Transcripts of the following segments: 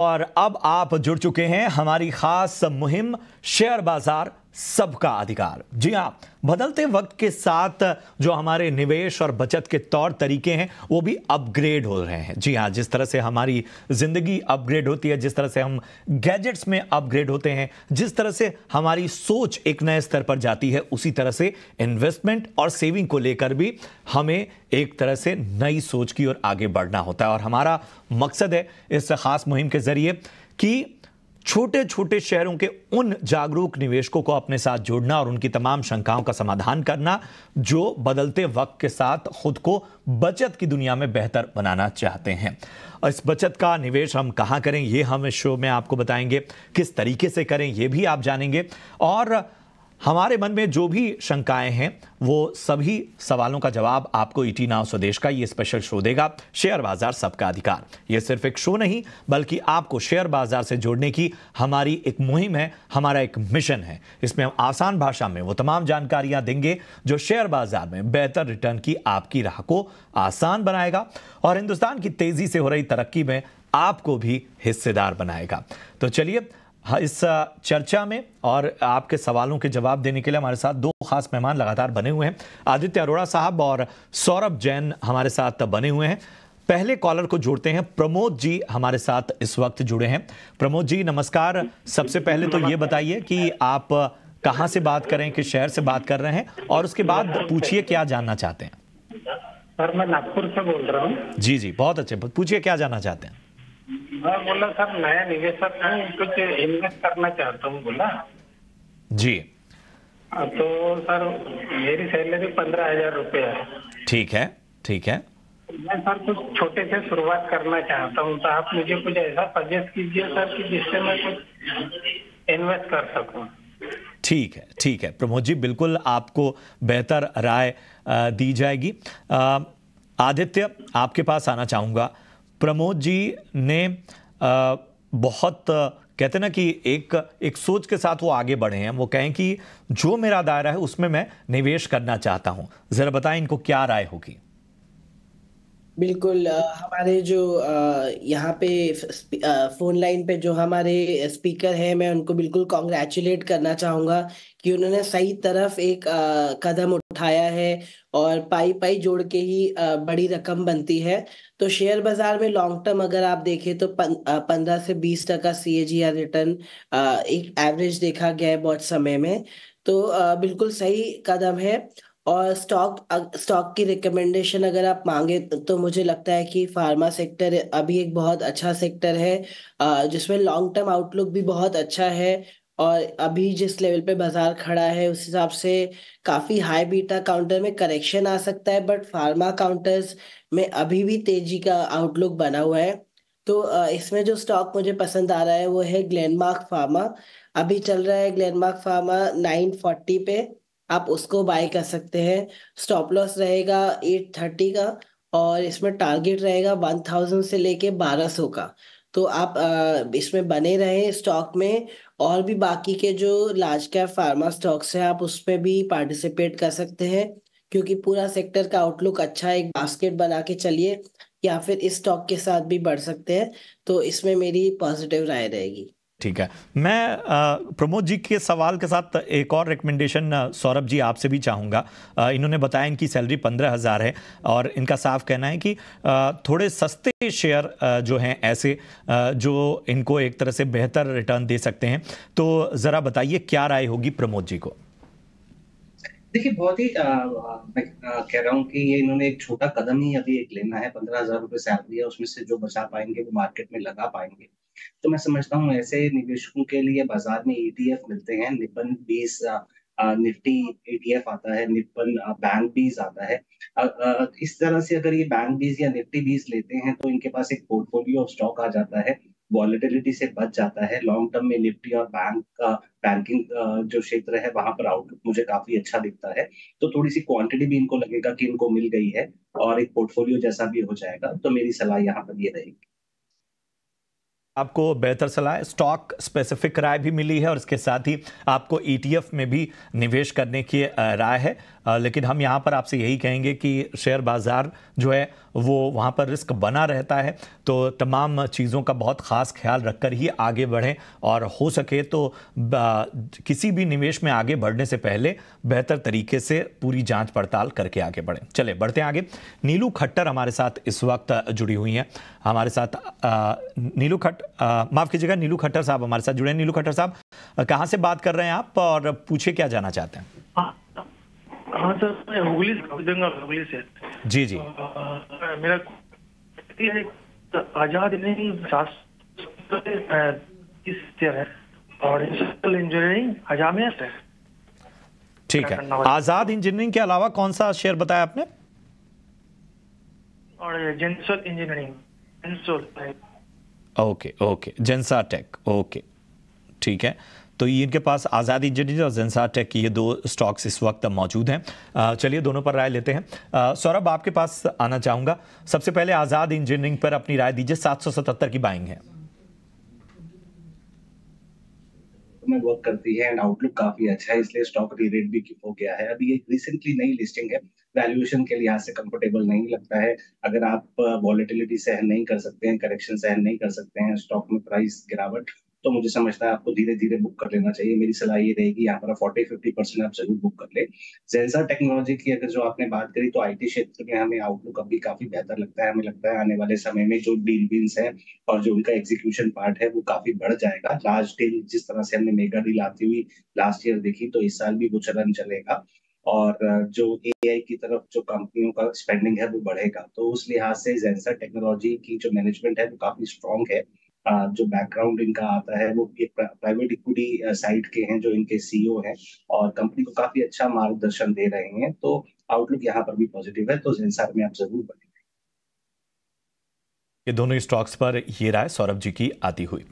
और अब आप जुड़ चुके हैं हमारी खास मुहिम शेयर बाजार सबका अधिकार जी हाँ बदलते वक्त के साथ जो हमारे निवेश और बचत के तौर तरीके हैं वो भी अपग्रेड हो रहे हैं जी हाँ जिस तरह से हमारी ज़िंदगी अपग्रेड होती है जिस तरह से हम गैजेट्स में अपग्रेड होते हैं जिस तरह से हमारी सोच एक नए स्तर पर जाती है उसी तरह से इन्वेस्टमेंट और सेविंग को लेकर भी हमें एक तरह से नई सोच की ओर आगे बढ़ना होता है और हमारा मकसद है इस खास मुहिम के ज़रिए कि छोटे छोटे शहरों के उन जागरूक निवेशकों को अपने साथ जोड़ना और उनकी तमाम शंकाओं का समाधान करना जो बदलते वक्त के साथ खुद को बचत की दुनिया में बेहतर बनाना चाहते हैं और इस बचत का निवेश हम कहाँ करें ये हम इस शो में आपको बताएंगे किस तरीके से करें ये भी आप जानेंगे और हमारे मन में जो भी शंकाएं हैं वो सभी सवालों का जवाब आपको ईटी e नाव स्वदेश का ये स्पेशल शो देगा शेयर बाजार सबका अधिकार ये सिर्फ एक शो नहीं बल्कि आपको शेयर बाजार से जोड़ने की हमारी एक मुहिम है हमारा एक मिशन है इसमें हम आसान भाषा में वो तमाम जानकारियां देंगे जो शेयर बाजार में बेहतर रिटर्न की आपकी राह को आसान बनाएगा और हिंदुस्तान की तेजी से हो रही तरक्की में आपको भी हिस्सेदार बनाएगा तो चलिए हाँ, इस चर्चा में और आपके सवालों के जवाब देने के लिए हमारे साथ दो खास मेहमान लगातार बने हुए हैं आदित्य अरोड़ा साहब और सौरभ जैन हमारे साथ बने हुए हैं पहले कॉलर को जोड़ते हैं प्रमोद जी हमारे साथ इस वक्त जुड़े हैं प्रमोद जी नमस्कार सबसे पहले तो ये बताइए कि आप कहाँ से बात करें किस शहर से बात कर रहे हैं और उसके बाद पूछिए क्या जानना चाहते हैं सर मैं नागपुर से बोल रहा हूँ जी जी बहुत अच्छे पूछिए क्या जानना चाहते हैं मैं हाँ, बोला सर नया निवेशक हूँ कुछ इन्वेस्ट करना चाहता हूँ बोला जी हाँ, तो सर मेरी सैलरी पंद्रह हजार रूपए है ठीक है ठीक है मैं सर कुछ छोटे से शुरुआत करना चाहता हूँ तो आप मुझे कुछ ऐसा सजेस्ट कीजिए सर कि जिससे मैं कुछ इन्वेस्ट कर सकूँ ठीक है ठीक है प्रमोद जी बिल्कुल आपको बेहतर राय दी जाएगी आदित्य आपके पास आना चाहूँगा प्रमोद जी ने बहुत कहते ना कि एक एक सोच के साथ वो आगे बढ़े हैं वो कहें कि जो मेरा दायरा है उसमें मैं निवेश करना चाहता हूँ ज़रा बताएं इनको क्या राय होगी बिल्कुल हमारे जो यहाँ पे फ़ोन लाइन पे जो हमारे स्पीकर हैं, मैं उनको बिल्कुल कॉन्ग्रेचुलेट करना चाहूँगा कि उन्होंने सही तरफ एक कदम उठाया है और पाई-पाई जोड़ के ही बड़ी रकम बनती है। तो शेयर बाज़ार में लॉन्ग टर्म अगर आप देखें तो पंद्रह से बीस टका सी टका सीएजीआर रिटर्न एक एवरेज देखा गया है बहुत समय में। तो बिल्कुल सही कदम है। और स्टॉक स्टॉक की रिकमेंडेशन अगर आप मांगे तो मुझे लगता है कि फार्मा सेक्टर अभी एक बहुत अच्छा सेक्टर है जिसमें लॉन्ग टर्म आउटलुक भी बहुत अच्छा है और अभी जिस लेवल पे बाजार खड़ा है उस हिसाब से काफ़ी हाई बीटा काउंटर में करेक्शन आ सकता है बट फार्मा काउंटर्स में अभी भी तेजी का आउटलुक बना हुआ है तो इसमें जो स्टॉक मुझे पसंद आ रहा है वो है ग्लैंडमार्क फार्मा अभी चल रहा है ग्लैंडमार्क फार्मा नाइन फोर्टी पे आप उसको बाय कर सकते हैं स्टॉप लॉस रहेगा एट थर्टी का और इसमें टारगेट रहेगा वन थाउजेंड से लेके बारह सौ का तो आप इसमें बने रहे स्टॉक में और भी बाकी के जो लार्ज कैप फार्मा स्टॉक्स हैं आप उसमें भी पार्टिसिपेट कर सकते हैं क्योंकि पूरा सेक्टर का आउटलुक अच्छा एक बास्केट बना के चलिए या फिर इस स्टॉक के साथ भी बढ़ सकते हैं तो इसमें मेरी पॉजिटिव राय रहेगी ठीक है मैं प्रमोद जी के सवाल के साथ एक और रिकमेंडेशन सौरभ जी आपसे भी चाहूँगा इन्होंने बताया इनकी सैलरी पंद्रह हज़ार है और इनका साफ कहना है कि थोड़े सस्ते शेयर जो हैं ऐसे जो इनको एक तरह से बेहतर रिटर्न दे सकते हैं तो ज़रा बताइए क्या राय होगी प्रमोद जी को देखिए बहुत ही मैं कह रहा हूँ कि ये इन्होंने एक छोटा कदम ही अभी एक लेना है पंद्रह हज़ार रुपये सैलरी है उसमें से जो बचा पाएंगे वो मार्केट में लगा पाएंगे तो मैं समझता हूँ ऐसे निवेशकों के लिए बाजार में ईटीएफ e मिलते हैं निपन बीस निफ्टी एटीएफ e आता है निपन बैंक बीज आता है इस तरह से अगर ये बैंक बीज या निफ्टी बीज लेते हैं तो इनके पास एक पोर्टफोलियो ऑफ स्टॉक आ जाता है वॉलिटिलिटी से बच जाता है लॉन्ग टर्म में निफ्टी और बैंक का बैंकिंग जो क्षेत्र है वहां पर आउटलुक मुझे काफी अच्छा दिखता है तो थोड़ी सी क्वांटिटी भी इनको लगेगा कि इनको मिल गई है और एक पोर्टफोलियो जैसा भी हो जाएगा तो मेरी सलाह यहाँ पर ये रहेगी आपको बेहतर सलाह स्टॉक स्पेसिफिक राय भी मिली है और इसके साथ ही आपको ईटीएफ e में भी निवेश करने की राय है लेकिन हम यहाँ पर आपसे यही कहेंगे कि शेयर बाज़ार जो है वो वहाँ पर रिस्क बना रहता है तो तमाम चीज़ों का बहुत ख़ास ख्याल रखकर ही आगे बढ़ें और हो सके तो किसी भी निवेश में आगे बढ़ने से पहले बेहतर तरीके से पूरी जांच पड़ताल करके आगे बढ़ें चले बढ़ते हैं आगे नीलू खट्टर हमारे साथ इस वक्त जुड़ी हुई हैं हमारे साथ नीलू खट माफ़ कीजिएगा नीलू खट्टर साहब हमारे साथ जुड़े हैं नीलू खट्टर साहब कहाँ से बात कर रहे हैं आप और पूछे क्या जाना चाहते हैं हाँ, हाँ सर मैं हुगली से हुगली से जी जी आ, मेरा आजाद इंजीनियरिंग है और इंजीनियरिंग आजाद में है ठीक है आजाद इंजीनियरिंग के अलावा कौन सा शेयर बताया आपने और Gensol engineering Gensol okay okay जेंसा टेक ओके ठीक है तो ये इनके पास आज़ादी इंजीनियर और जेंसार टेक ये दो स्टॉक्स इस वक्त मौजूद हैं चलिए दोनों पर राय लेते हैं सौरभ आपके पास आना चाहूँगा सबसे पहले आज़ाद इंजीनियरिंग पर अपनी राय दीजिए 777 की बाइंग है में वर्क करती है एंड आउटलुक काफी अच्छा है इसलिए स्टॉक रीरेट भी हो गया है अभी ये रिसेंटली नई लिस्टिंग है वैल्यूएशन के लिहाज से कंफर्टेबल नहीं लगता है अगर आप वॉलिटिलिटी सहन नहीं कर सकते हैं करेक्शन सहन नहीं कर सकते हैं स्टॉक में प्राइस गिरावट तो मुझे समझता है आपको धीरे धीरे बुक कर लेना चाहिए मेरी सलाह ये रहेगी यहाँ पर फोर्टी फिफ्टी परसेंट आप जरूर बुक कर ले जेंसा टेक्नोलॉजी की अगर जो आपने बात करी तो आईटी क्षेत्र में हमें आउटलुक अभी काफी बेहतर लगता है हमें लगता है आने वाले समय में जो डील बीन्स है और जो उनका एग्जीक्यूशन पार्ट है वो काफी बढ़ जाएगा लार्ज डील जिस तरह से हमने मेगा डील आती हुई लास्ट ईयर देखी तो इस साल भी वो चलन चलेगा और जो ए की तरफ जो कंपनियों का स्पेंडिंग है वो बढ़ेगा तो उस लिहाज से जेंसर टेक्नोलॉजी की जो मैनेजमेंट है वो काफी स्ट्रॉन्ग है जो बैकग्राउंड इनका आता है वो प्राइवेट इक्विटी साइड के हैं जो इनके सीईओ e हैं और कंपनी को काफी अच्छा मार्गदर्शन दे रहे हैं तो आउटलुक यहाँ पर भी पॉजिटिव है तो जेनसार में आप जरूर बने ये दोनों स्टॉक्स पर ये राय सौरभ जी की आती हुई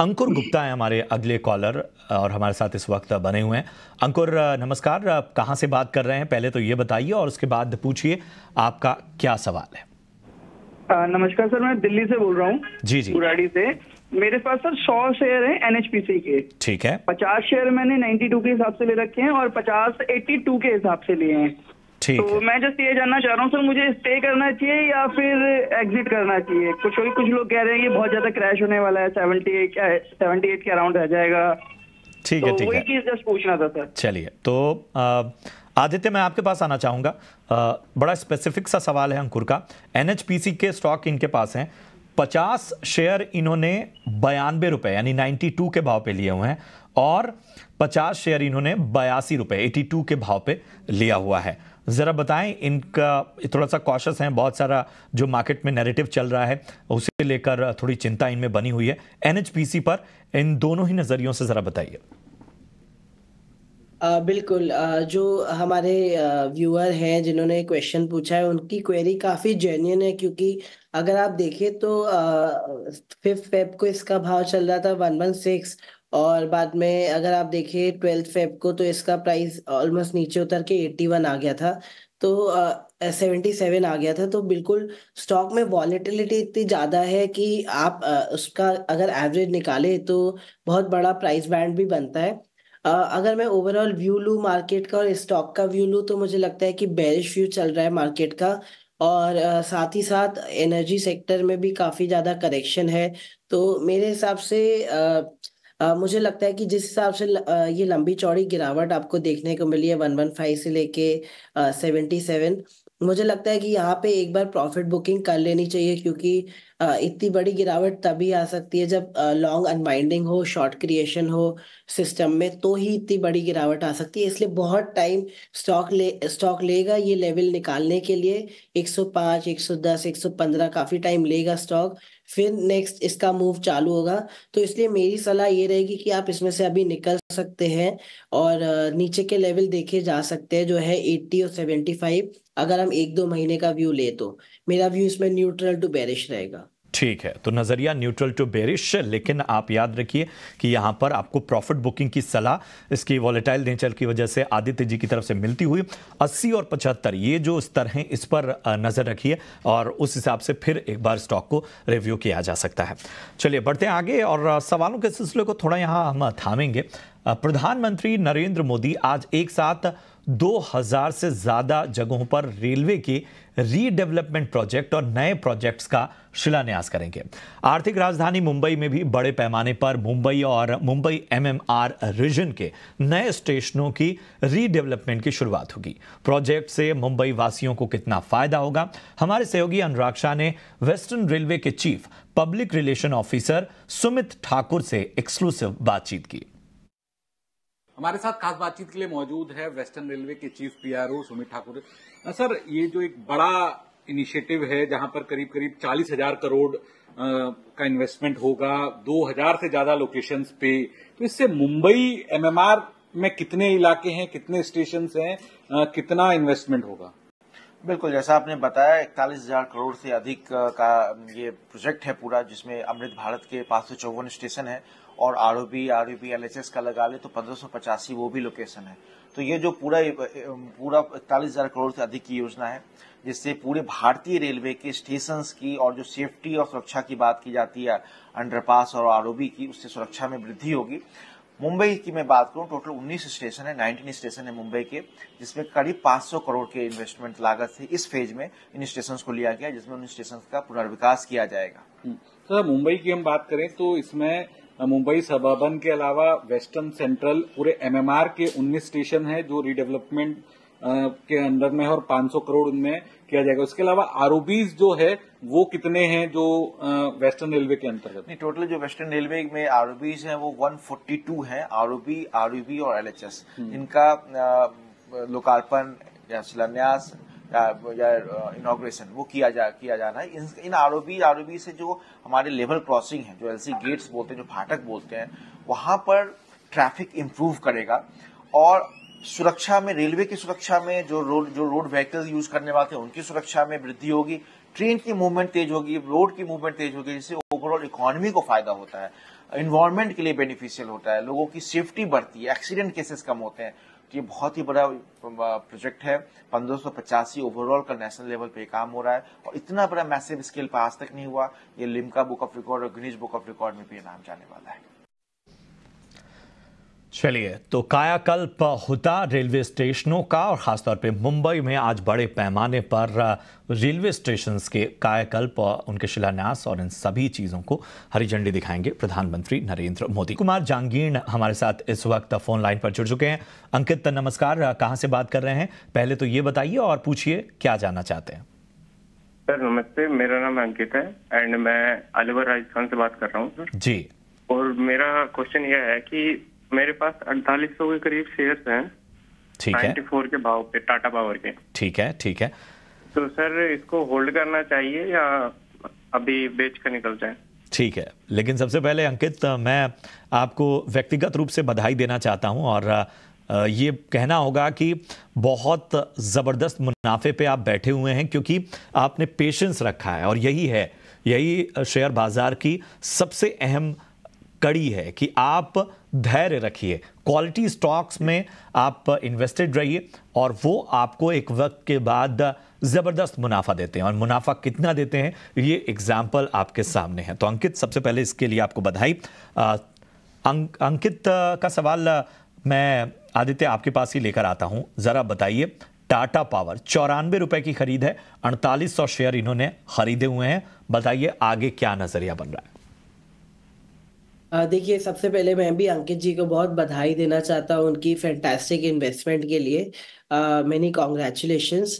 अंकुर गुप्ता है हमारे अगले कॉलर और हमारे साथ इस वक्त बने हुए हैं अंकुर नमस्कार कहाँ से बात कर रहे हैं पहले तो ये बताइए और उसके बाद पूछिए आपका क्या सवाल है नमस्कार सर मैं दिल्ली से बोल रहा हूँ जी जी बुराड़ी से मेरे पास सर सौ शेयर हैं एनएचपीसी के ठीक है पचास शेयर मैंने नाइन्टी टू के हिसाब से ले रखे हैं और पचास एट्टी टू के हिसाब से लिए हैं ठीक तो है। मैं जस्ट ये जानना चाह रहा हूँ सर मुझे स्टे करना चाहिए या फिर एग्जिट करना चाहिए कुछ कुछ लोग कह रहे हैं ये बहुत ज्यादा क्रैश होने वाला है सेवेंटी एट सेवेंटी एट के अराउंड रह जाएगा ठीक है तो ठीक है जस्ट पूछना था सर चलिए तो आ, आदित्य मैं आपके पास आना चाहूँगा बड़ा स्पेसिफिक सा सवाल है अंकुर का एन के स्टॉक इनके पास हैं पचास शेयर इन्होंने बयानबे रुपये यानी 92 के भाव पे लिए हुए हैं और पचास शेयर इन्होंने बयासी रुपये एटी टू के भाव पे लिया हुआ है ज़रा बताएं इनका थोड़ा सा कॉशस हैं बहुत सारा जो मार्केट में नैरेटिव चल रहा है उसे लेकर थोड़ी चिंता इनमें बनी हुई है एन पर इन दोनों ही नज़रियों से ज़रा बताइए आ, बिल्कुल आ, जो हमारे व्यूअर हैं जिन्होंने क्वेश्चन पूछा है उनकी क्वेरी काफ़ी जेन्यन है क्योंकि अगर आप देखें तो फिफ्थ फेब को इसका भाव चल रहा था वन वन सिक्स और बाद में अगर आप देखें ट्वेल्थ फेब को तो इसका प्राइस ऑलमोस्ट नीचे उतर के एट्टी वन आ गया था तो सेवेंटी सेवन आ गया था तो बिल्कुल स्टॉक में वॉलिटिलिटी इतनी ज़्यादा है कि आप आ, उसका अगर एवरेज निकाले तो बहुत बड़ा प्राइस बैंड भी बनता है अगर मैं ओवरऑल व्यू लू मार्केट का और स्टॉक का व्यू लू तो मुझे लगता है कि बेरिश व्यू चल रहा है मार्केट का और साथ ही साथ एनर्जी सेक्टर में भी काफ़ी ज़्यादा करेक्शन है तो मेरे हिसाब से Uh, मुझे लगता है कि जिस हिसाब से uh, ये लंबी चौड़ी गिरावट आपको देखने को मिली है वन वन फाइव से लेके सेवेंटी सेवन मुझे लगता है कि यहाँ पे एक बार प्रॉफिट बुकिंग कर लेनी चाहिए क्योंकि इतनी बड़ी गिरावट तभी आ सकती है जब लॉन्ग अनबाइंडिंग हो शॉर्ट क्रिएशन हो सिस्टम में तो ही इतनी बड़ी गिरावट आ सकती है इसलिए बहुत टाइम स्टॉक ले स्टॉक लेगा ये लेवल निकालने के लिए 105 110 115 काफ़ी टाइम लेगा स्टॉक फिर नेक्स्ट इसका मूव चालू होगा तो इसलिए मेरी सलाह ये रहेगी कि आप इसमें से अभी निकल सकते हैं और नीचे के लेवल देखे जा सकते हैं जो है एट्टी और सेवेंटी अगर हम एक दो महीने का व्यू ले तो मेरा व्यू इसमें न्यूट्रल टू बेरिश रहेगा ठीक है तो नज़रिया न्यूट्रल टू बेरिश लेकिन आप याद रखिए कि यहाँ पर आपको प्रॉफिट बुकिंग की सलाह इसकी वॉलेटाइल नेचर की वजह से आदित्य जी की तरफ से मिलती हुई 80 और 75 ये जो स्तर हैं इस पर नज़र रखिए और उस हिसाब से फिर एक बार स्टॉक को रिव्यू किया जा सकता है चलिए बढ़ते हैं आगे और सवालों के सिलसिले को थोड़ा यहाँ हम थामेंगे प्रधानमंत्री नरेंद्र मोदी आज एक साथ 2000 से ज़्यादा जगहों पर रेलवे के रीडेवलपमेंट प्रोजेक्ट और नए प्रोजेक्ट्स का शिलान्यास करेंगे आर्थिक राजधानी मुंबई में भी बड़े पैमाने पर मुंबई और मुंबई एमएमआर रीजन के नए स्टेशनों की रीडेवलपमेंट की शुरुआत होगी प्रोजेक्ट से मुंबई वासियों को कितना फायदा होगा हमारे सहयोगी अनुराग शाह ने वेस्टर्न रेलवे के chief public relation officer Sumit Thakur से एक्सक्लूसिव बातचीत की हमारे साथ खास बातचीत के लिए मौजूद है वेस्टर्न रेलवे के chief PRO Sumit Thakur sir ये जो एक बड़ा इनिशिएटिव है जहां पर करीब करीब चालीस हजार करोड़ का इन्वेस्टमेंट होगा दो हजार से ज्यादा लोकेशंस पे तो इससे मुंबई एमएमआर में कितने इलाके हैं कितने स्टेशन हैं कितना इन्वेस्टमेंट होगा बिल्कुल जैसा आपने बताया इकतालीस हजार करोड़ से अधिक का ये प्रोजेक्ट है पूरा जिसमें अमृत भारत के पांच सौ चौवन स्टेशन है और R O P R L H S का लगा ले तो पंद्रह वो भी लोकेशन है तो ये जो पूरा पूरा इकतालीस हजार करोड़ से अधिक की योजना है जिससे पूरे भारतीय रेलवे के स्टेशन की और जो सेफ्टी और सुरक्षा की बात की जाती है अंडरपास और आरओबी की उससे सुरक्षा में वृद्धि होगी मुंबई की मैं बात करूं टोटल 19 स्टेशन है 19 स्टेशन है मुंबई के जिसमें करीब 500 करोड़ के इन्वेस्टमेंट लागत से इस फेज में इन स्टेशन को लिया गया जिसमें उन स्टेशन का पुनर्विकास किया जाएगा हम्म। सर मुंबई की हम बात करें तो इसमें मुंबई सबर्बन के अलावा वेस्टर्न सेंट्रल पूरे एमएमआर के 19 स्टेशन है जो रिडेवलपमेंट के अंदर में है और 500 करोड़ उनमें किया जाएगा उसके अलावा आरओबीज जो है वो कितने हैं जो वेस्टर्न रेलवे के अंतर्गत नहीं टोटल जो वेस्टर्न रेलवे में आरओबीज हैं वो 142 है आरओबी आरयूबी और एलएचएस हम्म। इनका लोकार्पण या शिलान्यास इनोग्रेशन वो किया जा किया जाना है इन, इन आरओबी आरओबी से जो हमारे लेवल क्रॉसिंग है जो एलसी गेट्स बोलते हैं जो फाटक बोलते हैं वहां पर ट्रैफिक इम्प्रूव करेगा और सुरक्षा में रेलवे की सुरक्षा में जो रोड जो रोड व्हीकल यूज करने वाले हैं उनकी सुरक्षा में वृद्धि होगी ट्रेन की मूवमेंट तेज होगी रोड की मूवमेंट तेज होगी जिससे ओवरऑल इकोनॉमी को फायदा होता है इन्वायरमेंट के लिए बेनिफिशियल होता है लोगों की सेफ्टी बढ़ती है एक्सीडेंट केसेस कम होते हैं ये बहुत ही बड़ा प्रोजेक्ट है पंद्रह ओवरऑल का नेशनल लेवल पे काम हो रहा है और इतना बड़ा मैसिव स्केल पर आज तक नहीं हुआ ये लिमका बुक ऑफ रिकॉर्ड और गिनीज बुक ऑफ रिकॉर्ड में भी नाम जाने वाला है चलिए तो कायाकल्प होता रेलवे स्टेशनों का और ख़ासतौर पे मुंबई में आज बड़े पैमाने पर रेलवे स्टेशन के कायाकल्प उनके शिलान्यास और इन सभी चीज़ों को हरी झंडी दिखाएंगे प्रधानमंत्री नरेंद्र मोदी कुमार जांगीण हमारे साथ इस वक्त फ़ोन लाइन पर जुड़ चुके हैं अंकित नमस्कार कहाँ से बात कर रहे हैं पहले तो ये बताइए और पूछिए क्या जानना चाहते हैं सर नमस्ते मेरा नाम अंकित है एंड मैं अलवर राजस्थान से बात कर रहा हूँ जी और मेरा क्वेश्चन यह है कि मेरे पास अड़तालीस के करीब शेयर हैं ठीक है फोर के भाव पे टाटा पावर के ठीक है ठीक है तो सर इसको होल्ड करना चाहिए या अभी बेच कर निकल जाए ठीक है लेकिन सबसे पहले अंकित मैं आपको व्यक्तिगत रूप से बधाई देना चाहता हूं और ये कहना होगा कि बहुत ज़बरदस्त मुनाफे पे आप बैठे हुए हैं क्योंकि आपने पेशेंस रखा है और यही है यही शेयर बाज़ार की सबसे अहम कड़ी है कि आप धैर्य रखिए क्वालिटी स्टॉक्स में आप इन्वेस्टेड रहिए और वो आपको एक वक्त के बाद ज़बरदस्त मुनाफा देते हैं और मुनाफा कितना देते हैं ये एग्जाम्पल आपके सामने है तो अंकित सबसे पहले इसके लिए आपको बधाई अंक, अंकित का सवाल मैं आदित्य आपके पास ही लेकर आता हूँ ज़रा बताइए टाटा पावर चौरानवे रुपए की खरीद है अड़तालीस सौ शेयर इन्होंने खरीदे हुए हैं बताइए आगे क्या नजरिया बन रहा है देखिए सबसे पहले मैं भी अंकित जी को बहुत बधाई देना चाहता हूँ उनकी फैंटास्टिक इन्वेस्टमेंट के लिए। Many many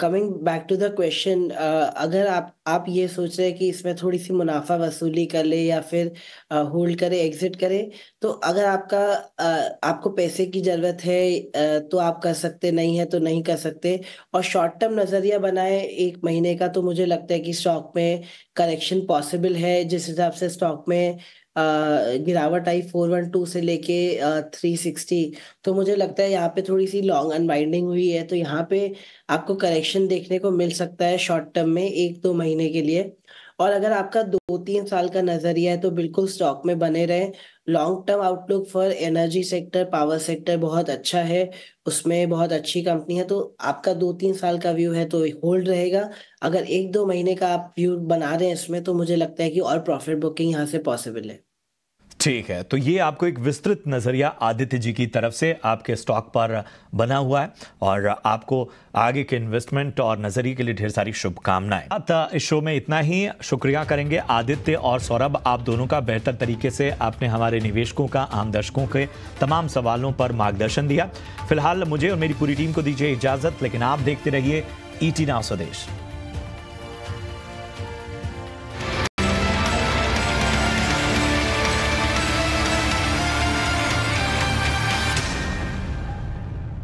coming back to the question अगर आप आप ये सोच रहे हैं कि इसमें थोड़ी-सी मुनाफ़ा वसूली कर ले या फिर होल्ड होल्ड करे एग्ज़िट करे तो अगर आपका uh, आपको पैसे की ज़रूरत है uh, तो आप कर सकते, नहीं है तो नहीं कर सकते और शॉर्ट टर्म नज़रिया बनाए एक महीने का, तो मुझे लगता है कि स्टॉक में करेक्शन पॉसिबल है। जिस हिसाब से स्टॉक में गिरावट आई फोर वन टू से लेके थ्री सिक्सटी तो मुझे लगता है यहाँ पे थोड़ी सी लॉन्ग अनबाइंडिंग हुई है तो यहाँ पे आपको करेक्शन देखने को मिल सकता है शॉर्ट टर्म में एक दो महीने के लिए और अगर आपका दो तीन साल का नजरिया है तो बिल्कुल स्टॉक में बने रहे long term outlook for energy sector power sector बहुत अच्छा है उसमें बहुत अच्छी कंपनी है तो आपका दो तीन साल का व्यू है तो होल्ड रहेगा अगर एक दो महीने का आप व्यू बना रहे हैं इसमें तो मुझे लगता है कि और प्रॉफिट बुकिंग यहाँ से पॉसिबल है ठीक है तो ये आपको एक विस्तृत नज़रिया आदित्य जी की तरफ से आपके स्टॉक पर बना हुआ है और आपको आगे के इन्वेस्टमेंट और नज़रिए के लिए ढेर सारी शुभकामनाएं अब इस शो में इतना ही शुक्रिया करेंगे आदित्य और सौरभ आप दोनों का बेहतर तरीके से आपने हमारे निवेशकों का आम दर्शकों के तमाम सवालों पर मार्गदर्शन दिया फिलहाल मुझे और मेरी पूरी टीम को दीजिए इजाज़त लेकिन आप देखते रहिए ईटी e नाव स्वदेश